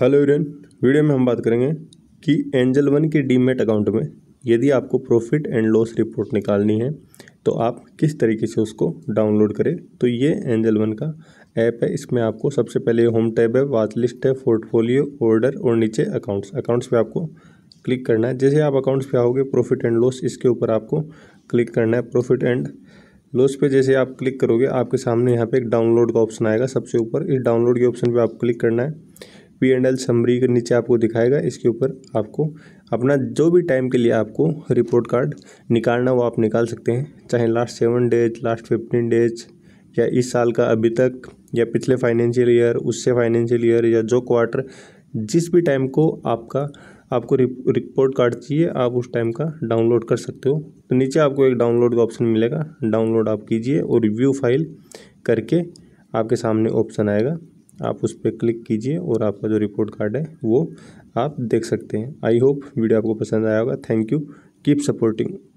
hello इन video में हम बात करेंगे कि एंजल वन के डीमेट अकाउंट में यदि आपको प्रॉफिट एंड लॉस रिपोर्ट निकालनी है तो आप किस तरीके से उसको डाउनलोड करें तो ये एंजल वन का ऐप है इसमें आपको सबसे पहले होम टैब है वाच लिस्ट है पोर्टफोलियो ऑर्डर और नीचे अकाउंट्स अकाउंट्स पे आपको क्लिक करना है जैसे आप अकाउंट्स पे आओगे प्रॉफिट एंड लॉस इसके ऊपर आपको क्लिक करना है प्रॉफिट एंड लॉस पे जैसे आप क्लिक करोगे आपके सामने यहाँ पे एक डाउनलोड का ऑप्शन आएगा सबसे ऊपर इस डाउनलोड के ऑप्शन पे आप क्लिक करना है पी एंड एल समरी के नीचे आपको दिखाएगा इसके ऊपर आपको अपना जो भी टाइम के लिए आपको रिपोर्ट कार्ड निकालना वो आप निकाल सकते हैं चाहे last seven days last fifteen days या इस साल का अभी तक या पिछले फाइनेंशियल ईयर उससे फाइनेंशियल ईयर या जो क्वार्टर जिस भी टाइम को आपका आपको रिपोर्ट कार्ड चाहिए आप उस टाइम का डाउनलोड कर सकते हो तो नीचे आपको एक डाउनलोड का ऑप्शन मिलेगा डाउनलोड आप कीजिए और रिव्यू फाइल करके आपके सामने ऑप्शन आएगा आप उस पर क्लिक कीजिए और आपका जो रिपोर्ट कार्ड है वो आप देख सकते हैं आई होप वीडियो आपको पसंद आया होगा थैंक यू कीप सपोर्टिंग